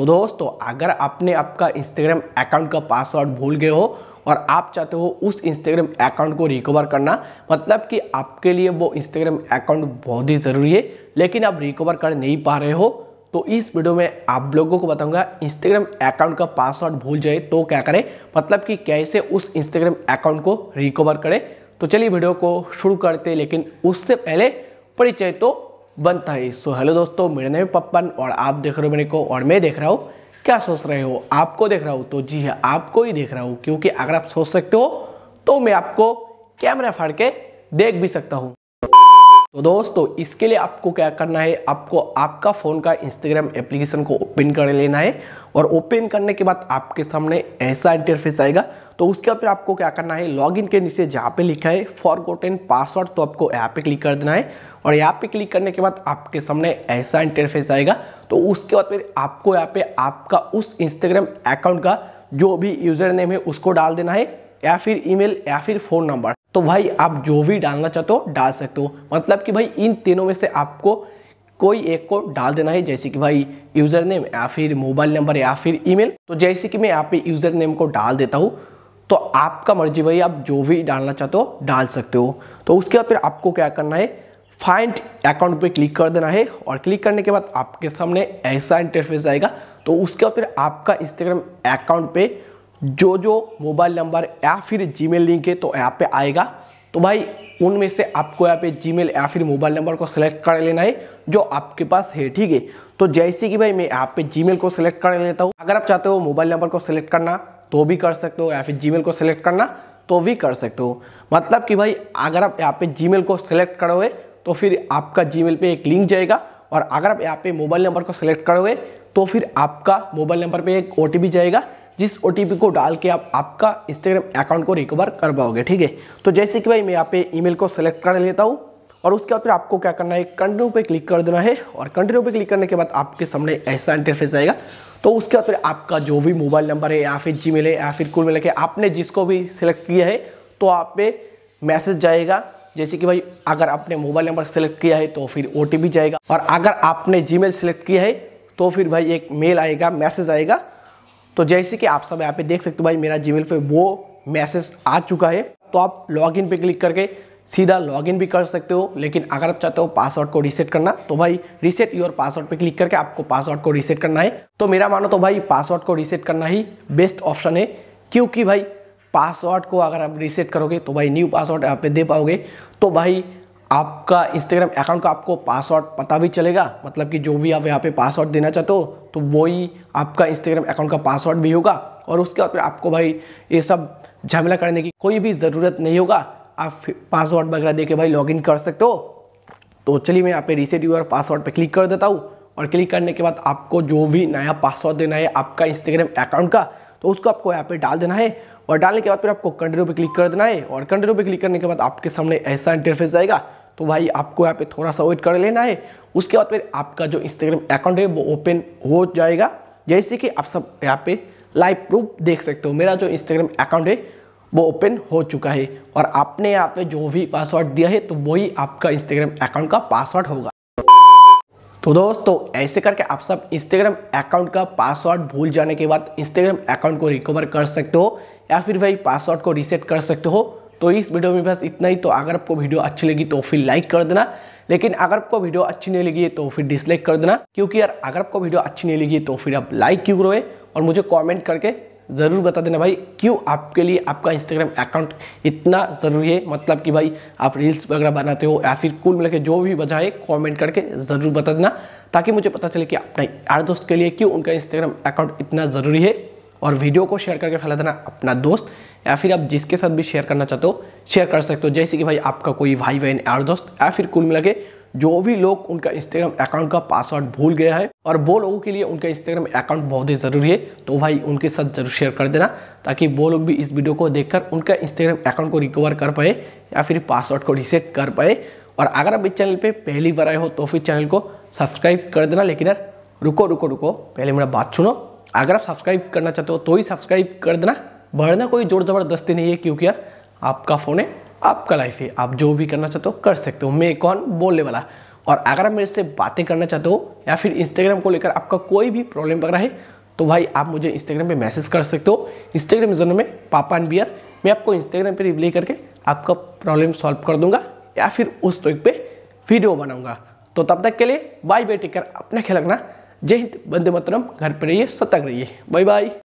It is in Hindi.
तो दोस्तों अगर आपने आपका इंस्टाग्राम अकाउंट का पासवर्ड भूल गए हो और आप चाहते हो उस इंस्टाग्राम अकाउंट को रिकवर करना मतलब कि आपके लिए वो इंस्टाग्राम अकाउंट बहुत ही ज़रूरी है लेकिन आप रिकवर कर नहीं पा रहे हो तो इस वीडियो में आप लोगों को बताऊंगा इंस्टाग्राम अकाउंट का पासवर्ड भूल जाए तो क्या करें मतलब कि कैसे उस इंस्टाग्राम अकाउंट को रिकवर करें तो चलिए वीडियो को शुरू करते लेकिन उससे पहले परिचय तो बनता है सो हेलो दोस्तों मेरे नाम पप्पन और आप देख रहे हो मेरे को और मैं देख रहा हूँ क्या सोच रहे हो आपको देख रहा हूँ तो जी हाँ आपको ही देख रहा हूँ क्योंकि अगर आप सोच सकते हो तो मैं आपको कैमरा फाड़ के देख भी सकता हूँ तो दोस्तों इसके लिए आपको क्या करना है आपको आपका फ़ोन का इंस्टाग्राम एप्लीकेशन को ओपन कर लेना है और ओपन करने के बाद आपके सामने ऐसा इंटरफेस आएगा तो उसके बाद आपको क्या करना है लॉगिन के नीचे जहाँ पे लिखा है फॉर गोटेन पासवर्ड तो आपको यहाँ पे क्लिक कर देना है और यहाँ पे क्लिक करने के बाद आपके सामने ऐसा इंटरफेस आएगा तो उसके बाद फिर आपको यहाँ पे आपका उस इंस्टाग्राम अकाउंट का जो भी यूज़र नेम है उसको डाल देना है या फिर ईमेल या फिर फ़ोन नंबर तो भाई आप जो भी डालना चाहते हो डाल सकते हो मतलब कि भाई इन तीनों में से आपको कोई एक को डाल देना है जैसे कि भाई यूज़र नेम या फिर मोबाइल नंबर या फिर ईमेल तो जैसे कि मैं यहाँ पे यूज़र नेम को डाल देता हूँ तो आपका मर्जी भाई आप जो भी डालना चाहते हो डाल सकते हो तो उसके बाद फिर आपको क्या करना है फाइंड अकाउंट पे क्लिक कर देना है और क्लिक करने के बाद आपके सामने ऐसा इंटरफेस आएगा तो उसके बाद फिर आपका इंस्टाग्राम अकाउंट पे जो जो मोबाइल नंबर या फिर जीमेल लिंक है तो यहाँ पे आएगा तो भाई उनमें से आपको यहाँ पे जीमेल या फिर मोबाइल नंबर को सिलेक्ट कर लेना है जो आपके पास है ठीक है तो जैसे कि भाई मैं यहाँ पे जीमेल को सिलेक्ट कर लेता हूँ अगर आप चाहते हो मोबाइल नंबर को सिलेक्ट करना तो भी कर सकते हो या फिर जी को सिलेक्ट करना तो भी कर सकते हो मतलब कि भाई अगर आप यहाँ पे जी को सिलेक्ट करोगे तो फिर आपका जी मेल एक लिंक जाएगा और अगर आप यहाँ पे मोबाइल नंबर को सिलेक्ट करोगे तो फिर आपका मोबाइल नंबर पे एक ओ जाएगा जिस ओ को डाल के आप आपका इंस्टाग्राम अकाउंट को रिकवर कर पाओगे ठीक है तो जैसे कि भाई मैं यहाँ पे ईमेल को सेलेक्ट कर लेता हूँ और उसके बाद फिर आपको क्या करना है कंटिन्यू पे क्लिक कर देना है और कंटिन्यू पे क्लिक करने के बाद आपके सामने ऐसा इंटरफेस आएगा तो उसके बाद फिर आपका जो भी मोबाइल नंबर है या फिर जी है या फिर कुल मिला के आपने जिसको भी सिलेक्ट किया है तो आप पे मैसेज जाएगा जैसे कि भाई अगर आपने मोबाइल नंबर सेलेक्ट किया है तो फिर ओ जाएगा और अगर आपने जी सेलेक्ट किया है तो फिर भाई एक मेल आएगा मैसेज आएगा तो जैसे कि आप सब यहाँ पे देख सकते हो भाई मेरा जीमेल पे वो मैसेज आ चुका है तो आप लॉगिन पे क्लिक करके सीधा लॉगिन भी कर सकते हो लेकिन अगर आप चाहते हो पासवर्ड को रीसेट करना तो भाई रीसेट योर पासवर्ड पे क्लिक करके आपको पासवर्ड को रीसेट करना है तो मेरा मानो तो भाई पासवर्ड को रीसेट करना ही बेस्ट ऑप्शन है क्योंकि भाई पासवर्ड को अगर आप रीसेट करोगे तो भाई न्यू पासवर्ड यहाँ पे दे पाओगे तो भाई आपका इंस्टाग्राम अकाउंट का आपको पासवर्ड पता भी चलेगा मतलब कि जो भी आप यहाँ पे पासवर्ड देना चाहते हो तो वही आपका इंस्टाग्राम अकाउंट का पासवर्ड भी होगा और उसके बाद फिर आपको भाई ये सब झमेला करने की कोई भी ज़रूरत नहीं होगा आप पासवर्ड वगैरह दे के भाई लॉगिन कर सकते हो तो चलिए मैं यहाँ पे रिसेट यूर पासवर्ड पे क्लिक कर देता हूँ और क्लिक करने के बाद आपको जो भी नया पासवर्ड देना है आपका इंस्टाग्राम अकाउंट का तो उसको आपको यहाँ पे डाल देना है और डालने के बाद फिर आपको कंट्रो पे क्लिक कर देना है और कंट्रो पे क्लिक करने के बाद आपके सामने ऐसा इंटरफेस आएगा तो भाई आपको यहाँ पे थोड़ा सा वेट कर लेना है उसके बाद फिर आपका जो इंस्टाग्राम अकाउंट है वो ओपन हो जाएगा जैसे कि आप सब यहाँ पे लाइव प्रूफ देख सकते हो मेरा जो इंस्टाग्राम अकाउंट है वो ओपन हो चुका है और आपने यहाँ पे जो भी पासवर्ड दिया है तो वही आपका इंस्टाग्राम अकाउंट का पासवर्ड होगा तो दोस्तों ऐसे करके आप सब इंस्टाग्राम अकाउंट का पासवर्ड भूल जाने के बाद इंस्टाग्राम अकाउंट को रिकवर कर सकते हो या फिर भाई पासवर्ड को रिसेट कर सकते हो तो इस वीडियो में बस इतना ही तो अगर आपको वीडियो अच्छी लगी तो फिर लाइक कर देना लेकिन अगर आपको वीडियो अच्छी नहीं लगी है तो फिर डिसलाइक कर देना क्योंकि यार अगर आपको वीडियो अच्छी नहीं लगी है तो फिर आप लाइक क्यों करोगे और मुझे कमेंट करके ज़रूर बता देना भाई क्यों आपके लिए आपका इंस्टाग्राम अकाउंट इतना ज़रूरी है मतलब कि भाई आप रील्स वगैरह बनाते हो या फिर कुल मिलकर जो भी वजह है कॉमेंट करके ज़रूर बता देना ताकि मुझे पता चले कि अपने यार दोस्त के लिए क्यों उनका इंस्टाग्राम अकाउंट इतना ज़रूरी है और वीडियो को शेयर करके फैला देना अपना दोस्त या फिर आप जिसके साथ भी शेयर करना चाहते हो शेयर कर सकते हो जैसे कि भाई आपका कोई भाई बहन यार दोस्त या फिर कुल मिला के जो भी लोग उनका इंस्टाग्राम अकाउंट का पासवर्ड भूल गया है और वो लोगों के लिए उनका इंस्टाग्राम अकाउंट बहुत ही ज़रूरी है तो भाई उनके साथ जरूर शेयर कर देना ताकि वो लोग भी इस वीडियो को देखकर उनका इंस्टाग्राम अकाउंट को रिकवर कर पाए या फिर पासवर्ड को रिसेट कर पाए और अगर आप इस चैनल पर पहली बार आए हो तो फिर चैनल को सब्सक्राइब कर देना लेकिन यार रुको रुको रुको पहले मेरा बात सुनो अगर आप सब्सक्राइब करना चाहते हो तो ही सब्सक्राइब कर देना बढ़ना कोई जोर ज़बरदस्ती नहीं है क्योंकि यार आपका फ़ोन है आपका लाइफ है आप जो भी करना चाहते हो कर सकते हो मैं कौन बोलने वाला और अगर आप मेरे से बातें करना चाहते हो या फिर इंस्टाग्राम को लेकर आपका कोई भी प्रॉब्लम वगैरह है तो भाई आप मुझे इंस्टाग्राम पे मैसेज कर सकते हो इंस्टाग्राम जोन में पापा एंड बियर मैं आपको इंस्टाग्राम पे रिप्लाई करके आपका प्रॉब्लम सॉल्व कर दूंगा या फिर उस टॉपिक पे वीडियो बनाऊंगा तो तब तक के लिए बाय बाय टेक कर अपना ख्याल रखना जय हिंद बंदे मतरम घर पर रहिए सतर्क रहिए बाय बाय